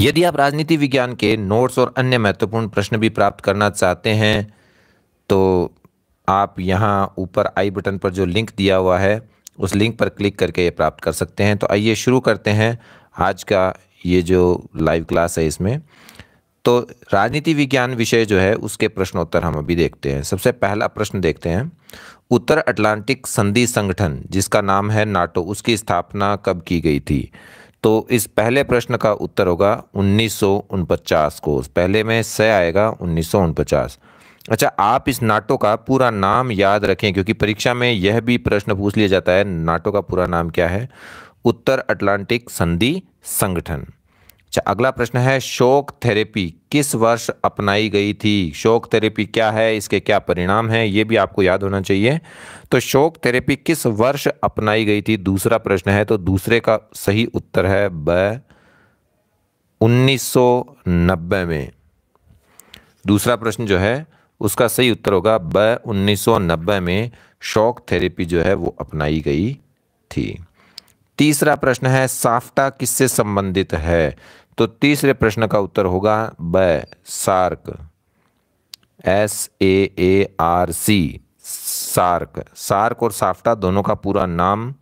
यदि आप राजनीति विज्ञान के नोट्स और अन्य महत्वपूर्ण प्रश्न भी प्राप्त करना चाहते हैं तो आप यहाँ ऊपर आई बटन पर जो लिंक दिया हुआ है उस लिंक पर क्लिक करके ये प्राप्त कर सकते हैं तो आइए शुरू करते हैं आज का ये जो लाइव क्लास है इसमें तो राजनीति विज्ञान विषय जो है उसके प्रश्नोत्तर हम अभी देखते हैं सबसे पहला प्रश्न देखते हैं उत्तर अटलांटिक संधि संगठन जिसका नाम है नाटो उसकी स्थापना कब की गई थी तो इस पहले प्रश्न का उत्तर होगा उन्नीस को पहले में स आएगा उन्नीस अच्छा आप इस नाटो का पूरा नाम याद रखें क्योंकि परीक्षा में यह भी प्रश्न पूछ लिया जाता है नाटो का पूरा नाम क्या है उत्तर अटलांटिक संधि संगठन अच्छा अगला प्रश्न है शोक थेरेपी किस वर्ष अपनाई गई थी शोक थेरेपी क्या है इसके क्या परिणाम है ये भी आपको याद होना चाहिए तो शोक थेरेपी किस वर्ष अपनाई गई थी दूसरा प्रश्न है तो दूसरे का सही उत्तर है ब 1990 में दूसरा प्रश्न जो है उसका सही उत्तर होगा ब 1990 में शोक थेरेपी जो है वो अपनाई गई थी तीसरा प्रश्न है साफ्टा किससे संबंधित है तो तीसरे प्रश्न का उत्तर होगा ब SAARC S A A R C SAARC SAARC और साफ्टा दोनों का पूरा नाम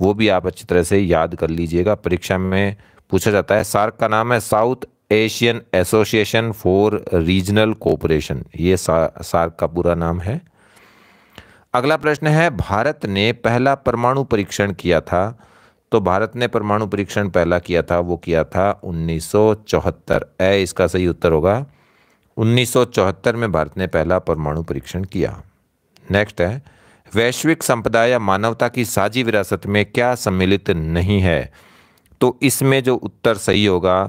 वो भी आप अच्छी तरह से याद कर लीजिएगा परीक्षा में पूछा जाता है सार्क का नाम है South Asian association for regional cooperation ये सा, सार्क का पूरा नाम है अगला प्रश्न है भारत ने पहला परमाणु परीक्षण किया था तो भारत ने परमाणु परीक्षण पहला किया था वो किया था 1974 ए इसका सही उत्तर होगा 1974 में भारत ने पहला परमाणु परीक्षण किया नेक्स्ट है वैश्विक संपदा या मानवता की साझी विरासत में क्या सम्मिलित नहीं है तो इसमें जो उत्तर सही होगा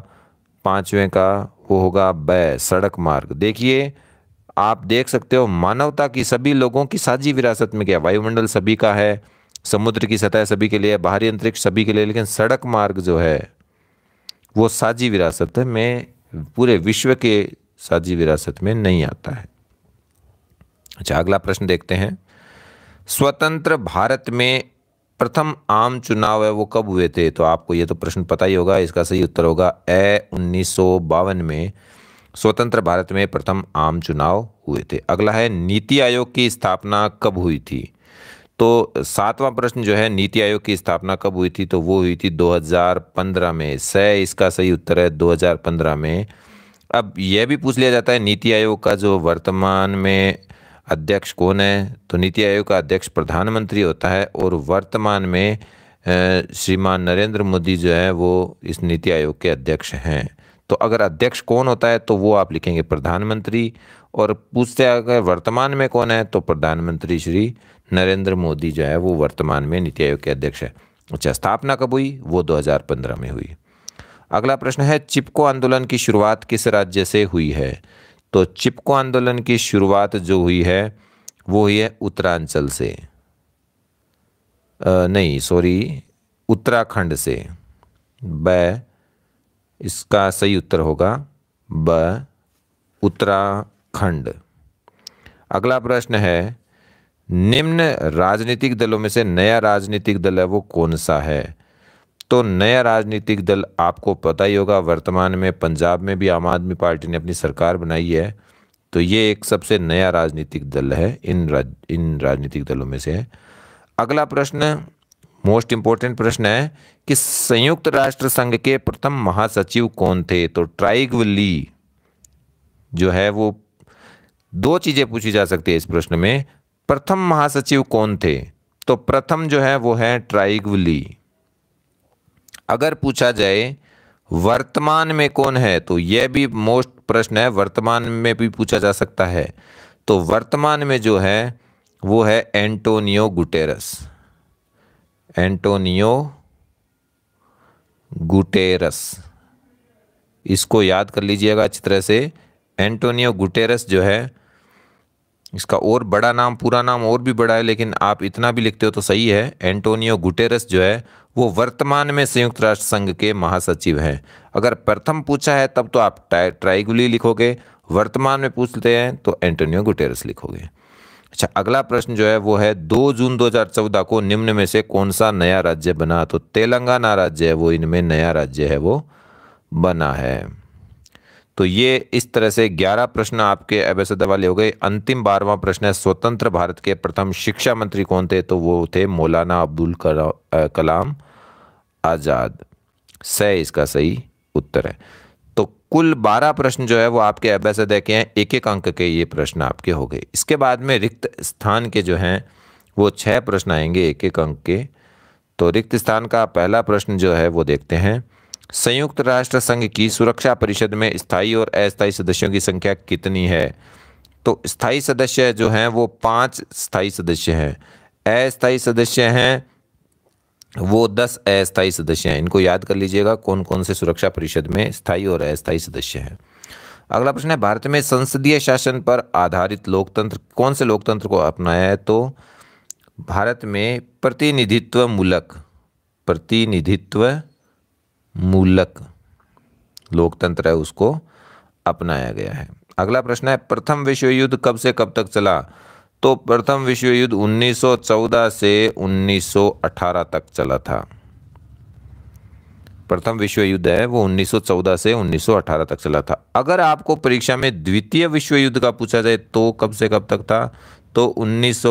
पांचवें का वो होगा ब सड़क मार्ग देखिए आप देख सकते हो मानवता की सभी लोगों की साझी विरासत में क्या वायुमंडल सभी का है समुद्र की सतह सभी के लिए बाहरी अंतरिक्ष सभी के लिए लेकिन सड़क मार्ग जो है वो साझी विरासत में पूरे विश्व के साझी विरासत में नहीं आता है अच्छा अगला प्रश्न देखते हैं स्वतंत्र भारत में प्रथम आम चुनाव है वो कब हुए थे तो आपको ये तो प्रश्न पता ही होगा इसका सही उत्तर होगा ए उन्नीस में स्वतंत्र भारत में प्रथम आम चुनाव हुए थे अगला है नीति आयोग की स्थापना कब हुई थी तो सातवां प्रश्न जो है नीति आयोग की स्थापना कब हुई थी तो वो हुई थी 2015 में स इसका सही उत्तर है 2015 में अब यह भी पूछ लिया जाता है नीति आयोग का जो वर्तमान में अध्यक्ष कौन है तो नीति आयोग का अध्यक्ष प्रधानमंत्री होता है और वर्तमान में श्रीमान नरेंद्र मोदी जो है वो इस नीति आयोग के अध्यक्ष हैं तो अगर अध्यक्ष कौन होता है तो वो आप लिखेंगे प्रधानमंत्री और पूछते अगर वर्तमान में कौन है तो प्रधानमंत्री श्री नरेंद्र मोदी जो है वो वर्तमान में नीति आयोग के अध्यक्ष है अच्छा स्थापना कब हुई वो 2015 में हुई अगला प्रश्न है चिपको आंदोलन की शुरुआत किस राज्य से हुई है तो चिपको आंदोलन की शुरुआत जो हुई है वो हुई है उत्तरांचल से आ, नहीं सॉरी उत्तराखंड से ब इसका सही उत्तर होगा ब उत्तराखंड अगला प्रश्न है निम्न राजनीतिक दलों में से नया राजनीतिक दल है वो कौन सा है तो नया राजनीतिक दल आपको पता ही होगा वर्तमान में पंजाब में भी आम आदमी पार्टी ने अपनी सरकार बनाई है तो ये एक सबसे नया राजनीतिक दल है इन राज इन राजनीतिक दलों में से है अगला प्रश्न मोस्ट इम्पोर्टेंट प्रश्न है कि संयुक्त राष्ट्र संघ के प्रथम महासचिव कौन थे तो ली जो है वो दो चीज़ें पूछी जा सकती है इस प्रश्न में प्रथम महासचिव कौन थे तो प्रथम जो है वो है ट्राइगवली अगर पूछा जाए वर्तमान में कौन है तो यह भी मोस्ट प्रश्न है वर्तमान में भी पूछा जा सकता है तो वर्तमान में जो है वो है एंटोनियो गुटेरस एंटोनियो गुटेरस इसको याद कर लीजिएगा अच्छी तरह से एंटोनियो गुटेरस जो है इसका और बड़ा नाम पूरा नाम और भी बड़ा है लेकिन आप इतना भी लिखते हो तो सही है एंटोनियो गुटेरस जो है वो वर्तमान में संयुक्त राष्ट्र संघ के महासचिव हैं अगर प्रथम पूछा है तब तो आप ट्राइगुली लिखोगे वर्तमान में पूछते हैं तो एंटोनियो गुटेरस लिखोगे अच्छा अगला प्रश्न जो है वो है दो जून 2014 को निम्न में से कौन सा नया राज्य बना तो तेलंगाना राज्य है वो इनमें नया राज्य है वो बना है तो ये इस तरह से 11 प्रश्न आपके अभ्यसदा वाले हो गए अंतिम बारवा प्रश्न है स्वतंत्र भारत के प्रथम शिक्षा मंत्री कौन थे तो वो थे मौलाना अब्दुल कलाम आज़ाद स इसका सही उत्तर है तो कुल बारह प्रश्न जो है वो आपके अभ्यसदय के हैं एक एक अंक के ये प्रश्न आपके हो गए इसके बाद में रिक्त स्थान के जो हैं वो छः प्रश्न आएंगे एक एक अंक के तो रिक्त स्थान का पहला प्रश्न जो है वो देखते हैं संयुक्त राष्ट्र संघ की सुरक्षा परिषद में स्थायी और अस्थायी सदस्यों की संख्या कितनी है तो स्थायी सदस्य जो हैं वो पाँच स्थायी सदस्य हैं अस्थायी सदस्य हैं वो दस अस्थायी सदस्य हैं इनको याद कर लीजिएगा कौन कौन से सुरक्षा परिषद में स्थायी और अस्थायी सदस्य हैं अगला प्रश्न है भारत में संसदीय शासन पर आधारित लोकतंत्र कौन से लोकतंत्र को अपनाया है तो भारत में प्रतिनिधित्व मूलक प्रतिनिधित्व मूलक लोकतंत्र है उसको अपनाया गया है अगला प्रश्न है प्रथम विश्व युद्ध कब से कब तक चला तो प्रथम विश्व युद्ध 1914 से 1918 तक चला था प्रथम विश्व युद्ध है वो 1914 से 1918 तक चला था अगर आपको परीक्षा में द्वितीय विश्व युद्ध का पूछा जाए तो कब से कब तक था तो उन्नीस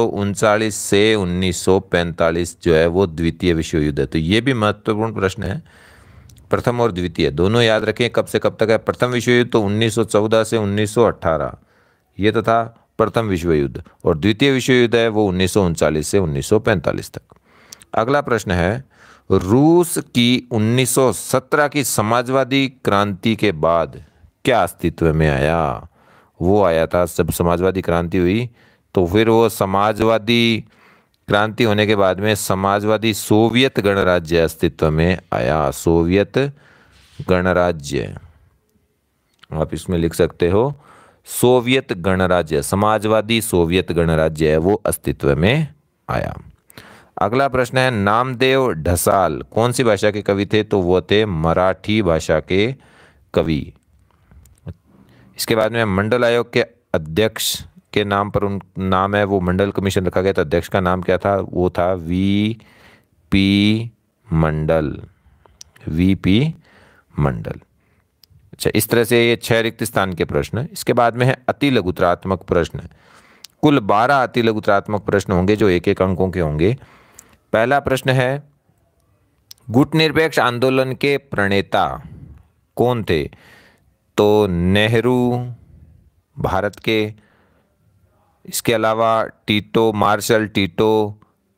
से 1945 जो है वो द्वितीय विश्व युद्ध है तो ये भी महत्वपूर्ण प्रश्न है प्रथम और द्वितीय दोनों याद रखें कब से कब तक है प्रथम विश्व युद्ध तो 1914 से 1918 ये तो प्रथम विश्व युद्ध और द्वितीय विश्व युद्ध है वो उन्नीस से उन्नीस तक अगला प्रश्न है रूस की 1917 की समाजवादी क्रांति के बाद क्या अस्तित्व में आया वो आया था जब समाजवादी क्रांति हुई तो फिर वो समाजवादी क्रांति होने के बाद में समाजवादी सोवियत गणराज्य अस्तित्व में आया सोवियत गणराज्य आप इसमें लिख सकते हो सोवियत गणराज्य समाजवादी सोवियत गणराज्य है वो अस्तित्व में आया अगला प्रश्न है नामदेव ढसाल कौन सी भाषा के कवि थे तो वो थे मराठी भाषा के कवि इसके बाद में मंडल आयोग के अध्यक्ष के नाम पर उन नाम है वो मंडल कमीशन रखा गया था अध्यक्ष का नाम क्या था वो था V P Mandal V P Mandal अच्छा इस तरह से ये छह रिक्त स्थान के प्रश्न इसके बाद में है अति लघुतरात्मक प्रश्न कुल बारह अति लघुतरात्मक प्रश्न होंगे जो एक एक अंकों के होंगे पहला प्रश्न है गुट निरपेक्ष आंदोलन के प्रणेता कौन थे तो नेहरू भारत के इसके अलावा Tito marshal Tito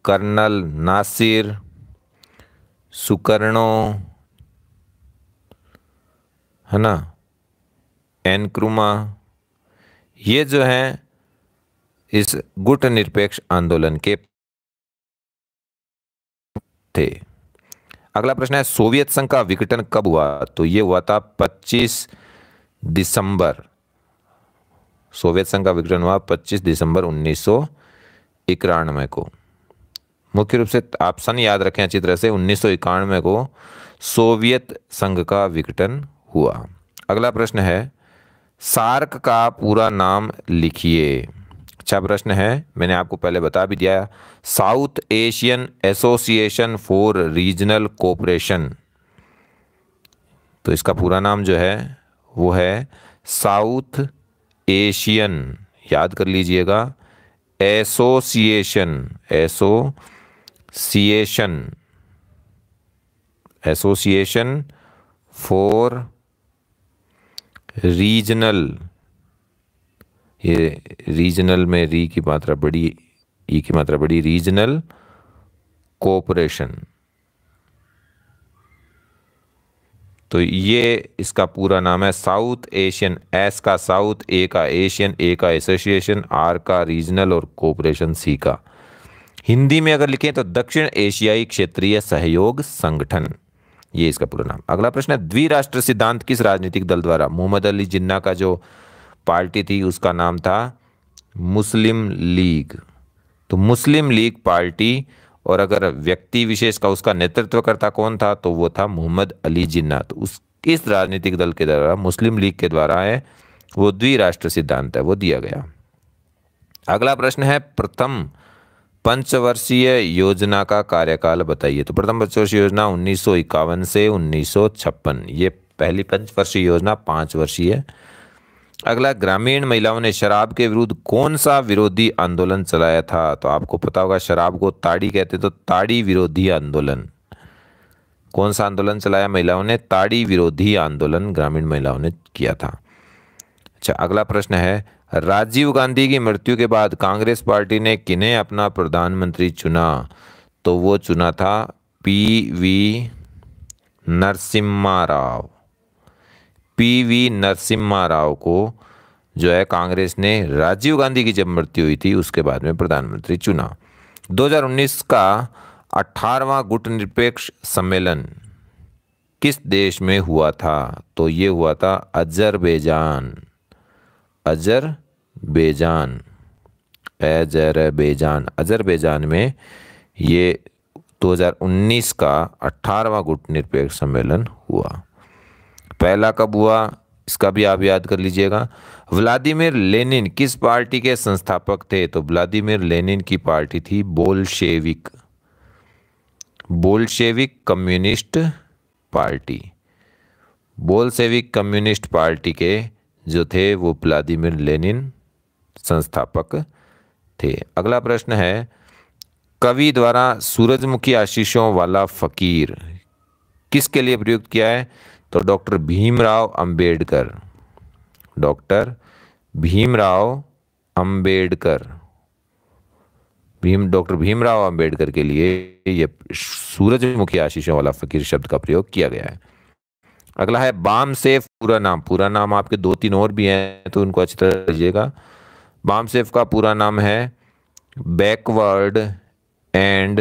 colonel Nasser Sukarno है ना एनक्रुमा ये जो हैं इस गुट निरपेक्ष आंदोलन के थे अगला प्रश्न है सोवियत संघ का विघटन कब हुआ तो ये हुआ था 25 दिसंबर सोवियत संघ का विघटन हुआ 25 दिसंबर उन्नीस को मुख्य रूप से आप सन याद रखें अच्छी तरह से उन्नीस को सोवियत संघ का विघटन हुआ अगला प्रश्न है सार्क का पूरा नाम लिखिए अच्छा प्रश्न है मैंने आपको पहले बता भी दिया South Asian association for regional cooperation तो इसका पूरा नाम जो है वो है साउथ एशियन याद कर लीजिएगा association association association for regional ये रीजनल में री की मात्रा बड़ी ई की मात्रा बड़ी रीजनल कोऑपरेशन तो ये इसका पूरा नाम है साउथ एशियन एस का साउथ ए का एशियन ए का एसोसिएशन आर का रीजनल और कोऑपरेशन सी का हिंदी में अगर लिखें तो दक्षिण एशियाई क्षेत्रीय सहयोग संगठन ये इसका पूरा नाम अगला प्रश्न है द्विराष्ट्र सिद्धांत किस राजनीतिक दल द्वारा मोहम्मद अली जिन्ना का जो पार्टी थी उसका नाम था मुस्लिम लीग तो मुस्लिम लीग पार्टी और अगर व्यक्ति विशेष का उसका नेतृत्वकर्ता कौन था तो वो था मोहम्मद अली जिन्ना तो उस इस राजनीतिक दल के द्वारा मुस्लिम लीग के द्वारा है वो द्विराष्ट्र सिद्धांत है वो दिया गया अगला प्रश्न है प्रथम पंचवर्षीय योजना का कार्यकाल बताइए तो प्रथम पंचवर्षीय योजना उन्नीस से उन्नीस ये पहली पंचवर्षीय योजना पाँच वर्षीय अगला ग्रामीण महिलाओं ने शराब के विरुद्ध कौन सा विरोधी आंदोलन चलाया था तो आपको पता होगा शराब को ताड़ी कहते तो ताड़ी विरोधी आंदोलन कौन सा आंदोलन चलाया महिलाओं ने ताड़ी विरोधी आंदोलन ग्रामीण महिलाओं ने किया था अच्छा अगला प्रश्न है राजीव गांधी की मृत्यु के बाद कांग्रेस पार्टी ने किन्हें अपना प्रधानमंत्री चुना तो वो चुना था P V Narasimha Rao P V Narasimha Rao को जो है कांग्रेस ने राजीव गांधी की जब मृत्यु हुई थी उसके बाद में प्रधानमंत्री चुना 2019 का 18वां गुट निरपेक्ष सम्मेलन किस देश में हुआ था तो ये हुआ था अजरबैजान अजरबैजान अजरबैजान अजरबैजान में ये 2019 का अठारहवा गुट निरपेक्ष सम्मेलन हुआ पहला कब हुआ इसका भी आप याद कर लीजिएगा व्लादिमिर लेनिन किस पार्टी के संस्थापक थे तो व्लादिमिर लेनिन की पार्टी थी Bolshevik Bolshevik communist party Bolshevik communist party के जो थे वो व्लादिमिर लेनिन संस्थापक थे अगला प्रश्न है कवि द्वारा सूरजमुखी आशीषों वाला फ़कीर किसके लिए प्रयुक्त किया है तो doctor Bhimrao Ambedkar doctor Bhimrao Ambedkar Bhim doctor Bhimrao Ambedkar के लिए यह सूरजमुखी आशीषों वाला फकीर शब्द का प्रयोग किया गया है अगला है बाम सेफ पूरा नाम पूरा नाम आपके दो तीन और भी हैं तो उनको अच्छी तरह लीजिएगा बाम सेफ का पूरा नाम है backward and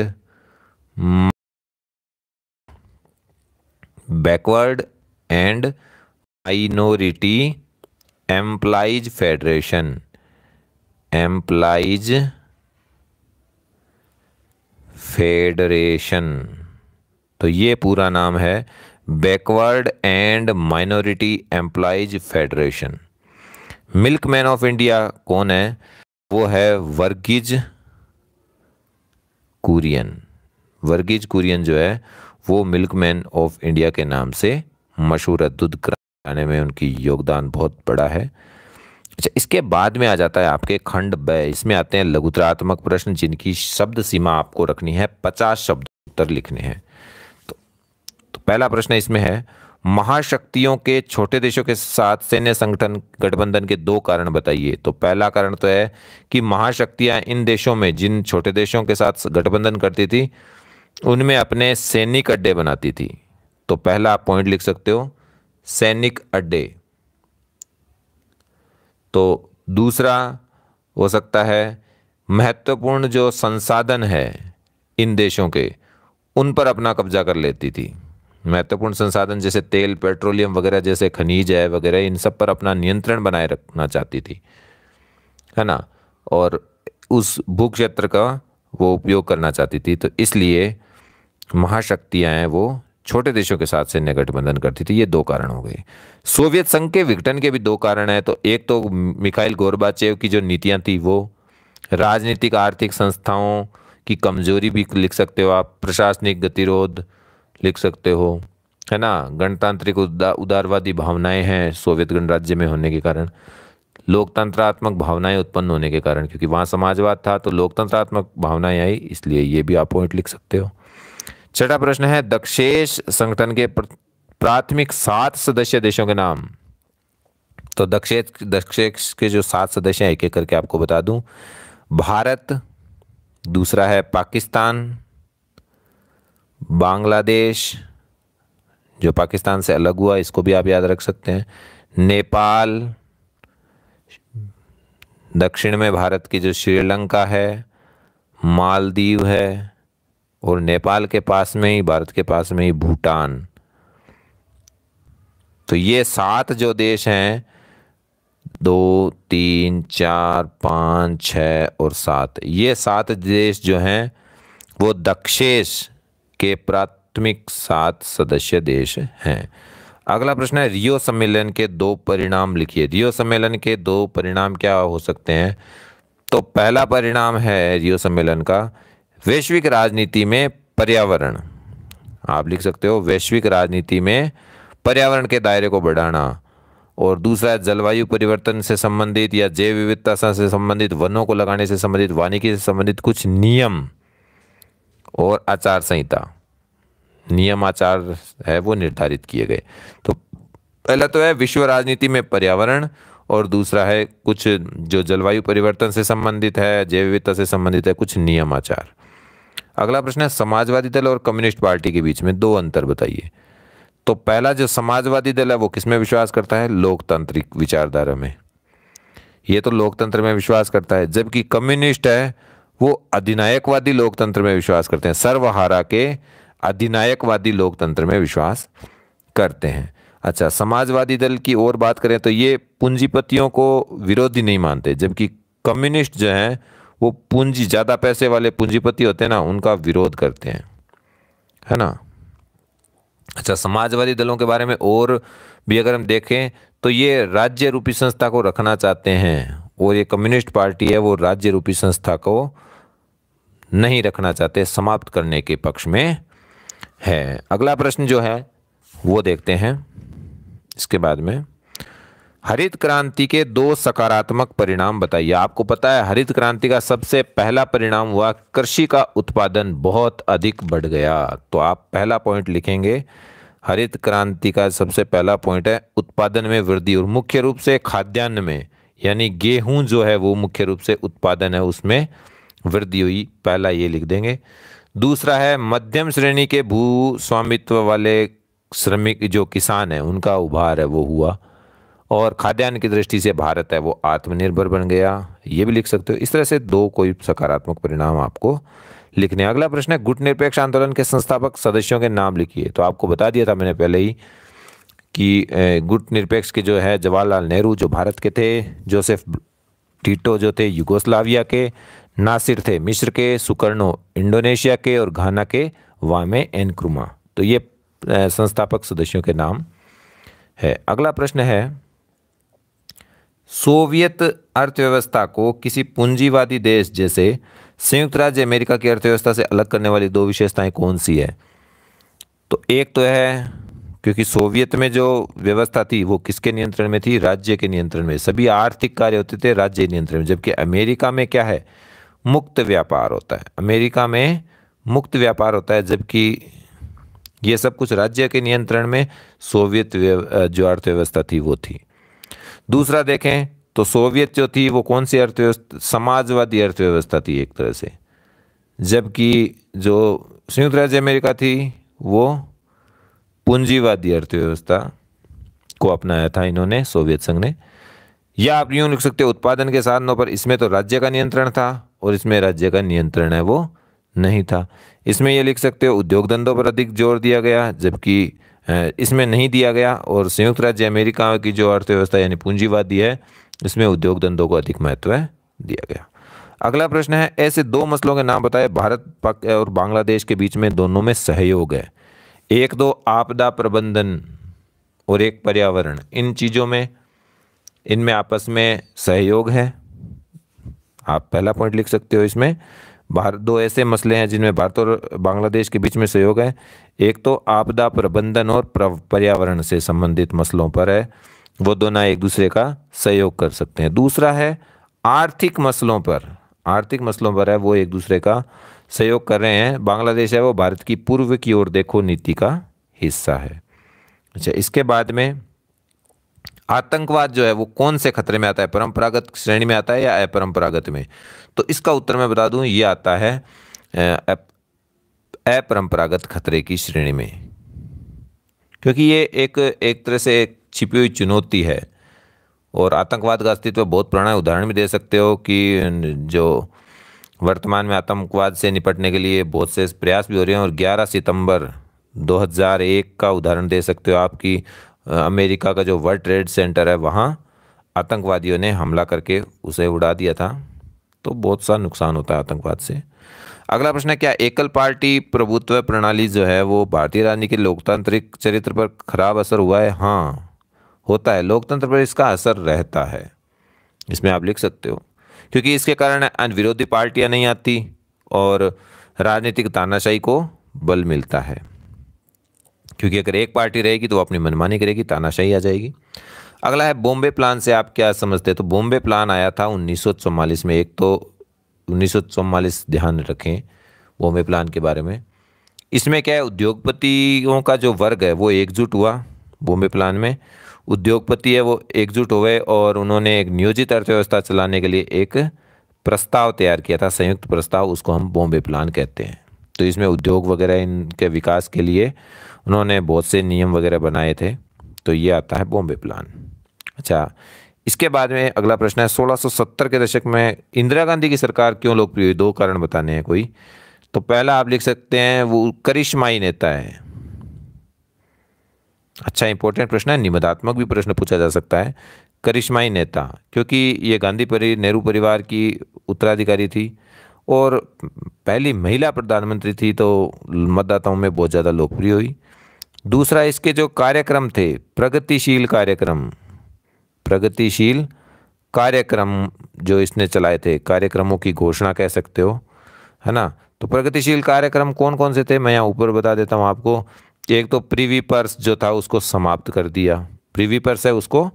backward and minority employees federation employees federation तो ये पूरा नाम है backward and minority employees federation milk man of India कौन है वो है वर्गीज कुरियन वर्गीज कुरियन जो है वो मिल्कमैन ऑफ इंडिया के नाम से मशहूर दूध कराने में उनकी योगदान बहुत बड़ा है अच्छा इसके बाद में आ जाता है आपके खंड ब इसमें आते हैं लघुतरात्मक प्रश्न जिनकी शब्द सीमा आपको रखनी है पचास शब्द उत्तर लिखने हैं तो, तो पहला प्रश्न इसमें है महाशक्तियों के छोटे देशों के साथ सैन्य संगठन गठबंधन के दो कारण बताइए तो पहला कारण तो है कि महाशक्तियां इन देशों में जिन छोटे देशों के साथ गठबंधन करती थी उनमें अपने सैनिक अड्डे बनाती थी तो पहला आप पॉइंट लिख सकते हो सैनिक अड्डे तो दूसरा हो सकता है महत्वपूर्ण जो संसाधन है इन देशों के उन पर अपना कब्जा कर लेती थी महत्वपूर्ण संसाधन जैसे तेल पेट्रोलियम वगैरह जैसे खनिज है वगैरह इन सब पर अपना नियंत्रण बनाए रखना चाहती थी है ना और उस भू क्षेत्र का वो उपयोग करना चाहती थी तो इसलिए महाशक्तियाँ हैं वो छोटे देशों के साथ सैन्य गठबंधन करती थी ये दो कारण हो गए सोवियत संघ के विघटन के भी दो कारण हैं तो एक तो मिखाइल गोरबाचेव की जो नीतियाँ थी वो राजनीतिक आर्थिक संस्थाओं की कमजोरी भी लिख सकते हो आप प्रशासनिक गतिरोध लिख सकते हो है ना गणतांत्रिक उदा, उदारवादी भावनाएं हैं सोवियत गणराज्य में होने के कारण लोकतंत्रात्मक भावनाएं उत्पन्न होने के कारण क्योंकि वहाँ समाजवाद था तो लोकतंत्रात्मक भावनाएं आई इसलिए ये भी आप पॉइंट लिख सकते हो छठा प्रश्न है दक्षेश संगठन के प्राथमिक सात सदस्य देशों के नाम तो दक्षेष दक्षेष के जो सात सदस्य हैं एक एक करके आपको बता दूं भारत दूसरा है पाकिस्तान बांग्लादेश जो पाकिस्तान से अलग हुआ इसको भी आप याद रख सकते हैं नेपाल दक्षिण में भारत की जो श्रीलंका है मालदीव है और नेपाल के पास में ही भारत के पास में ही भूटान तो ये सात जो देश हैं दो तीन चार पाँच छ और सात ये सात देश जो हैं वो दक्षेश के प्राथमिक सात सदस्य देश हैं अगला प्रश्न है रियो सम्मेलन के दो परिणाम लिखिए रियो सम्मेलन के दो परिणाम क्या हो सकते हैं तो पहला परिणाम है रियो सम्मेलन का वैश्विक राजनीति में पर्यावरण आप लिख सकते हो वैश्विक राजनीति में पर्यावरण के दायरे को बढ़ाना और दूसरा जलवायु परिवर्तन से संबंधित या जैव विविधता से संबंधित वनों को लगाने से संबंधित वानिकी से संबंधित कुछ नियम और आचार संहिता नियम आचार है वो निर्धारित किए गए तो पहला तो है विश्व राजनीति में पर्यावरण और दूसरा है कुछ जो जलवायु परिवर्तन से संबंधित है जैव विविधता से संबंधित है कुछ नियम आचार अगला प्रश्न है समाजवादी दल और कम्युनिस्ट पार्टी के बीच में दो अंतर बताइए तो पहला जो समाजवादी दल है वो किसमें विश्वास करता है लोकतांत्रिक विचारधारा में ये तो लोकतंत्र में विश्वास करता है जबकि कम्युनिस्ट है वो अधिनायकवादी लोकतंत्र में विश्वास करते हैं सर्वहारा के अधिनायकवादी लोकतंत्र में विश्वास करते हैं अच्छा समाजवादी दल की और बात करें तो ये पूंजीपतियों को विरोधी नहीं मानते जबकि कम्युनिस्ट जो हैं वो पूंजी ज़्यादा पैसे वाले पूंजीपति होते हैं ना उनका विरोध करते हैं है ना अच्छा समाजवादी दलों के बारे में और भी अगर हम देखें तो ये राज्य रूपी संस्था को रखना चाहते हैं और ये कम्युनिस्ट पार्टी है वो राज्य रूपी संस्था को नहीं रखना चाहते समाप्त करने के पक्ष में है अगला प्रश्न जो है वो देखते हैं इसके बाद में हरित क्रांति के दो सकारात्मक परिणाम बताइए आपको पता है हरित क्रांति का सबसे पहला परिणाम हुआ कृषि का उत्पादन बहुत अधिक बढ़ गया तो आप पहला पॉइंट लिखेंगे हरित क्रांति का सबसे पहला पॉइंट है उत्पादन में वृद्धि और मुख्य रूप से खाद्यान्न में यानी गेहूं जो है वो मुख्य रूप से उत्पादन है उसमें वृद्धि हुई पहला ये लिख देंगे दूसरा है मध्यम श्रेणी के भू स्वामित्व वाले श्रमिक जो किसान हैं उनका उभार है वो हुआ और खाद्यान्न की दृष्टि से भारत है वो आत्मनिर्भर बन गया ये भी लिख सकते हो इस तरह से दो कोई सकारात्मक परिणाम आपको लिखने अगला प्रश्न है गुट निरपेक्ष आंदोलन के संस्थापक सदस्यों के नाम लिखिए तो आपको बता दिया था मैंने पहले ही कि गुट निरपेक्ष के जो है जवाहरलाल नेहरू जो भारत के थे जोसेफ टीटो जो थे युगोस्लाविया के नासिर थे मिस्र के सुकर्णो इंडोनेशिया के और घाना के वामे एनक्रुमा तो ये संस्थापक सदस्यों के नाम है अगला प्रश्न है सोवियत अर्थव्यवस्था को किसी पूंजीवादी देश जैसे संयुक्त राज्य अमेरिका की अर्थव्यवस्था से अलग करने वाली दो विशेषताएं कौन सी है तो एक तो है क्योंकि सोवियत में जो व्यवस्था थी वो किसके नियंत्रण में थी राज्य के नियंत्रण में सभी आर्थिक कार्य होते थे राज्य नियंत्रण में जबकि अमेरिका में क्या है मुक्त व्यापार होता है अमेरिका में मुक्त व्यापार होता है जबकि ये सब कुछ राज्य के नियंत्रण में सोवियत जो अर्थव्यवस्था थी वो थी दूसरा देखें तो सोवियत जो थी वो कौन सी अर्थव्यवस्था समाजवादी अर्थव्यवस्था थी एक तरह से जबकि जो संयुक्त राज्य अमेरिका थी वो पूंजीवादी अर्थव्यवस्था को अपनाया था इन्होंने सोवियत संघ ने या आप यूँ लिख सकते हो उत्पादन के साधनों पर इसमें तो राज्य का नियंत्रण था और इसमें राज्य का नियंत्रण है वो नहीं था इसमें यह लिख सकते हो उद्योग धंधों पर अधिक जोर दिया गया जबकि इसमें नहीं दिया गया और संयुक्त राज्य अमेरिका की जो अर्थव्यवस्था यानी पूंजीवादी है इसमें उद्योग धंधों को अधिक महत्व दिया गया अगला प्रश्न है ऐसे दो मसलों के नाम बताए भारत और बांग्लादेश के बीच में दोनों में सहयोग है एक दो तो आपदा प्रबंधन और एक पर्यावरण इन चीज़ों में इनमें आपस में सहयोग है आप पहला पॉइंट लिख सकते हो इसमें भारत दो ऐसे मसले हैं जिनमें भारत और बांग्लादेश के बीच में सहयोग है एक तो आपदा प्रबंधन और पर्यावरण से संबंधित मसलों पर है वो दोनों एक दूसरे का सहयोग कर सकते हैं दूसरा है आर्थिक मसलों पर आर्थिक मसलों पर है वो एक दूसरे का सहयोग कर रहे हैं बांग्लादेश है वो भारत की पूर्व की ओर देखो नीति का हिस्सा है अच्छा इसके बाद में आतंकवाद जो है वो कौन से खतरे में आता है परंपरागत श्रेणी में आता है या अपरंपरागत में तो इसका उत्तर मैं बता दूं ये आता है अपरंपरागत खतरे की श्रेणी में क्योंकि ये एक एक तरह से एक छिपी हुई चुनौती है और आतंकवाद का अस्तित्व बहुत पुराना उदाहरण भी दे सकते हो कि जो वर्तमान में आतंकवाद से निपटने के लिए बहुत से प्रयास भी हो रहे हैं और 11 सितंबर 2001 का उदाहरण दे सकते हो आपकी अमेरिका का जो वर्ल्ड ट्रेड सेंटर है वहाँ आतंकवादियों ने हमला करके उसे उड़ा दिया था तो बहुत सा नुकसान होता है आतंकवाद से अगला प्रश्न है क्या एकल पार्टी प्रभुत्व प्रणाली जो है वो भारतीय राजनीति के लोकतांत्रिक चरित्र पर खराब असर हुआ है हाँ होता है लोकतंत्र पर इसका असर रहता है इसमें आप लिख सकते हो क्योंकि इसके कारण विरोधी पार्टियां नहीं आती और राजनीतिक तानाशाही को बल मिलता है क्योंकि अगर एक पार्टी रहेगी तो वो अपनी मनमानी करेगी तानाशाही आ जाएगी अगला है बॉम्बे प्लान से आप क्या समझते हैं तो बॉम्बे प्लान आया था उन्नीस में एक तो उन्नीस ध्यान रखें बॉम्बे प्लान के बारे में इसमें क्या है उद्योगपतियों का जो वर्ग है वो एकजुट हुआ बॉम्बे प्लान में उद्योगपति है वो एकजुट हुए और उन्होंने एक नियोजित अर्थव्यवस्था चलाने के लिए एक प्रस्ताव तैयार किया था संयुक्त प्रस्ताव उसको हम बॉम्बे प्लान कहते हैं तो इसमें उद्योग वगैरह इनके विकास के लिए उन्होंने बहुत से नियम वगैरह बनाए थे तो ये आता है बॉम्बे प्लान अच्छा इसके बाद में अगला प्रश्न है 1670 के दशक में इंदिरा गांधी की सरकार क्यों लोकप्रिय हुई दो कारण बताने हैं कोई तो पहला आप लिख सकते हैं वो करिश्माई नेता है अच्छा इंपॉर्टेंट प्रश्न है निबंधात्मक भी प्रश्न पूछा जा सकता है करिश्माई नेता क्योंकि ये गांधी परि नेहरू परिवार की उत्तराधिकारी थी और पहली महिला प्रधानमंत्री थी तो मतदाताओं में बहुत ज़्यादा लोकप्रिय हुई दूसरा इसके जो कार्यक्रम थे प्रगतिशील कार्यक्रम प्रगतिशील कार्यक्रम जो इसने चलाए थे कार्यक्रमों की घोषणा कह सकते हो है ना तो प्रगतिशील कार्यक्रम कौन कौन से थे मैं यहाँ ऊपर बता देता हूँ आपको एक तो प्रीवी पर्स जो था उसको समाप्त कर दिया प्रीवी पर्स है उसको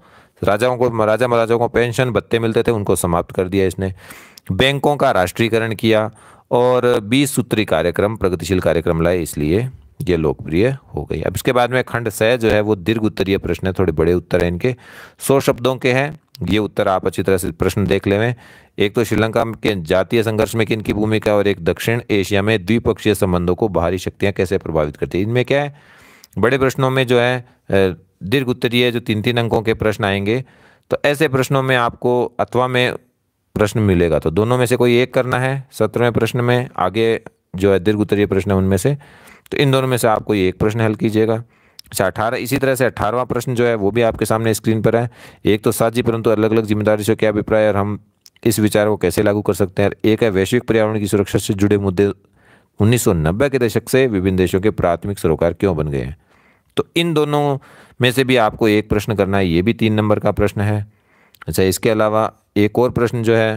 राजाओं को राजा महाराजाओं को पेंशन भत्ते मिलते थे उनको समाप्त कर दिया इसने बैंकों का राष्ट्रीयकरण किया और बीस सूत्री कार्यक्रम प्रगतिशील कार्यक्रम लाए इसलिए ये लोकप्रिय हो गई अब इसके बाद में खंड सह जो है वो दीर्घ उत्तरीय प्रश्न है थोड़े बड़े उत्तर हैं इनके सौ शब्दों के हैं ये उत्तर आप अच्छी तरह से प्रश्न देख ले एक तो श्रीलंका के जातीय संघर्ष में किन की भूमिका और एक दक्षिण एशिया में द्विपक्षीय संबंधों को बाहरी शक्तियां कैसे प्रभावित करती है इनमें क्या है बड़े प्रश्नों में जो है दीर्घ उत्तरीय जो तीन तीन अंकों के प्रश्न आएंगे तो ऐसे प्रश्नों में आपको अथवा में प्रश्न मिलेगा तो दोनों में से कोई एक करना है सत्रहवें प्रश्न में आगे जो है दीर्घ उत्तरीय प्रश्न उनमें से तो इन दोनों में से आपको ये एक प्रश्न हल कीजिएगा अच्छा अठारह इसी तरह से अठारहवा प्रश्न जो है वो भी आपके सामने स्क्रीन पर है एक तो साझी परंतु अलग अलग जिम्मेदारी से क्या अभिप्राय और हम इस विचार को कैसे लागू कर सकते हैं एक है वैश्विक पर्यावरण की सुरक्षा से जुड़े मुद्दे 1990 के दशक से विभिन्न देशों के प्राथमिक सरोकार क्यों बन गए हैं तो इन दोनों में से भी आपको एक प्रश्न करना है ये भी तीन नंबर का प्रश्न है अच्छा इसके अलावा एक और प्रश्न जो है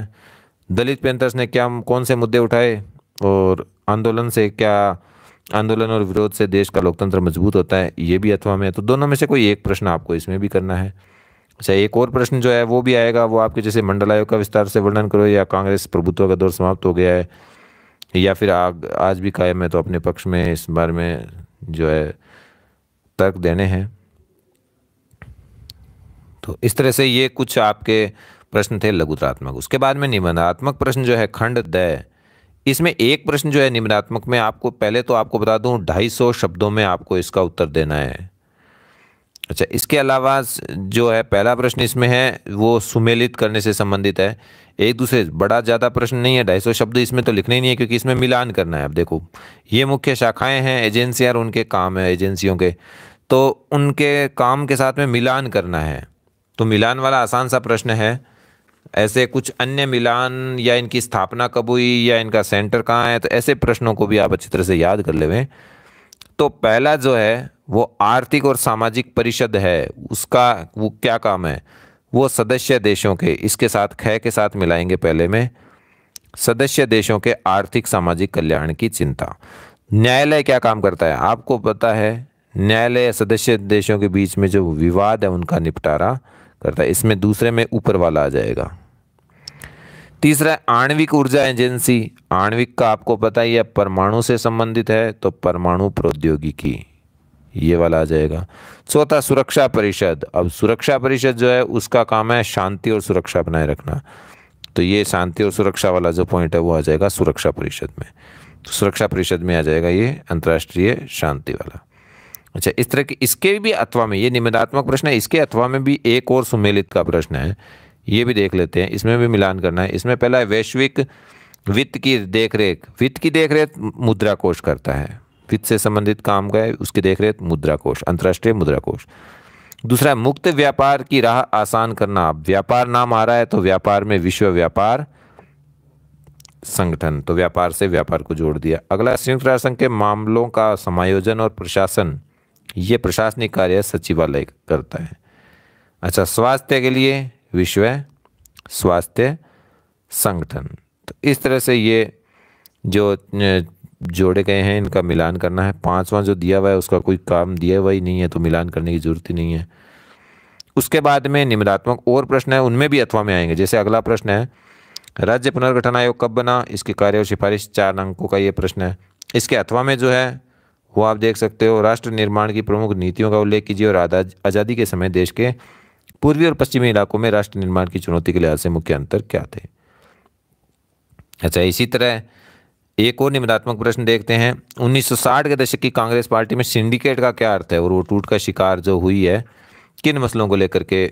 दलित पेंथर्स ने क्या कौन से मुद्दे उठाए और आंदोलन से क्या आंदोलन और विरोध से देश का लोकतंत्र मजबूत होता है ये भी अथवा में तो दोनों में से कोई एक प्रश्न आपको इसमें भी करना है अच्छा एक और प्रश्न जो है वो भी आएगा वो आपके जैसे मंडल आयोग का विस्तार से वर्णन करो या कांग्रेस प्रभुत्व का दौर समाप्त हो गया है या फिर आग आज भी कायम है तो अपने पक्ष में इस बारे में जो है तर्क देने हैं तो इस तरह से ये कुछ आपके प्रश्न थे लघुतरात्मक उसके बाद में निबंधात्मक प्रश्न जो है खंड दय इसमें एक प्रश्न जो है निम्नात्मक में आपको पहले तो आपको बता दूं 250 शब्दों में आपको इसका उत्तर देना है अच्छा इसके अलावा जो है पहला प्रश्न इसमें है वो सुमेलित करने से संबंधित है एक दूसरे बड़ा ज़्यादा प्रश्न नहीं है ढाई सौ शब्द इसमें तो लिखने ही नहीं है क्योंकि इसमें मिलान करना है अब देखो ये मुख्य शाखाएं हैं एजेंसियाँ और उनके काम है एजेंसियों के तो उनके काम के साथ में मिलान करना है तो मिलान वाला आसान सा प्रश्न है ऐसे कुछ अन्य मिलान या इनकी स्थापना कब हुई या इनका सेंटर कहाँ है तो ऐसे प्रश्नों को भी आप अच्छी तरह से याद कर लेवें तो पहला जो है वो आर्थिक और सामाजिक परिषद है उसका वो क्या काम है वो सदस्य देशों के इसके साथ ख के साथ मिलाएंगे पहले में सदस्य देशों के आर्थिक सामाजिक कल्याण की चिंता न्यायालय क्या काम करता है आपको पता है न्यायालय सदस्य देशों के बीच में जो विवाद है उनका निपटारा करता है इसमें दूसरे में ऊपर वाला आ जाएगा तीसरा आणविक ऊर्जा एजेंसी आणविक का आपको पता ही है परमाणु से संबंधित है तो परमाणु प्रौद्योगिकी ये वाला आ जाएगा चौथा सुरक्षा परिषद अब सुरक्षा परिषद जो है उसका काम है शांति और सुरक्षा बनाए रखना तो ये शांति और सुरक्षा वाला जो पॉइंट है वो आ जाएगा सुरक्षा परिषद में तो सुरक्षा परिषद में आ जाएगा ये अंतर्राष्ट्रीय शांति वाला अच्छा इस तरह के इसके भी अथवा में ये निमिदात्मक प्रश्न है इसके अथवा में भी एक और सुमेलित का प्रश्न है ये भी देख लेते हैं इसमें भी मिलान करना है इसमें पहला है वैश्विक वित्त की देखरेख वित्त की देखरेख मुद्रा कोष करता है वित्त से संबंधित काम का है उसकी देखरेख मुद्रा कोष अंतर्राष्ट्रीय मुद्रा कोष दूसरा मुक्त व्यापार की राह आसान करना व्यापार नाम आ रहा है तो व्यापार में विश्व व्यापार संगठन तो व्यापार से व्यापार को जोड़ दिया अगला संयुक्त राष्ट्र संघ के मामलों का समायोजन और प्रशासन ये प्रशासनिक कार्य सचिवालय करता है अच्छा स्वास्थ्य के लिए विश्व स्वास्थ्य संगठन तो इस तरह से ये जो जोड़े गए हैं इनका मिलान करना है पांचवा जो दिया हुआ है उसका कोई काम दिया हुआ ही नहीं है तो मिलान करने की जरूरत ही नहीं है उसके बाद में निम्नात्मक और प्रश्न है उनमें भी अथवा में आएंगे जैसे अगला प्रश्न है राज्य पुनर्गठन आयोग कब बना इसके कार्य और सिफारिश चार अंकों का ये प्रश्न है इसके अथवा में जो है वो आप देख सकते हो राष्ट्र निर्माण की प्रमुख नीतियों का उल्लेख कीजिए और आज़ादी के समय देश के पूर्वी और पश्चिमी इलाकों में राष्ट्र निर्माण की चुनौती के लिहाज से मुख्य अंतर क्या थे अच्छा इसी तरह एक और निम्नात्मक प्रश्न देखते हैं 1960 के दशक की कांग्रेस पार्टी में सिंडिकेट का क्या अर्थ है और वो टूट का शिकार जो हुई है किन मसलों को लेकर के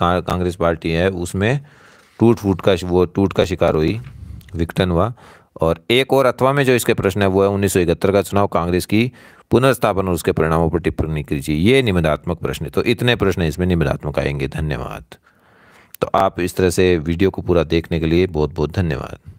कांग्रेस पार्टी है उसमें टूट फूट का वो टूट का शिकार हुई विकटन हुआ और एक और अथवा में जो इसके प्रश्न है वो है उन्नीस का चुनाव कांग्रेस की पुनर्स्थापन और उसके परिणामों पर टिप्पणी कीजिए ये निबंधात्मक प्रश्न है तो इतने प्रश्न इसमें निबंधात्मक आएंगे धन्यवाद तो आप इस तरह से वीडियो को पूरा देखने के लिए बहुत बहुत धन्यवाद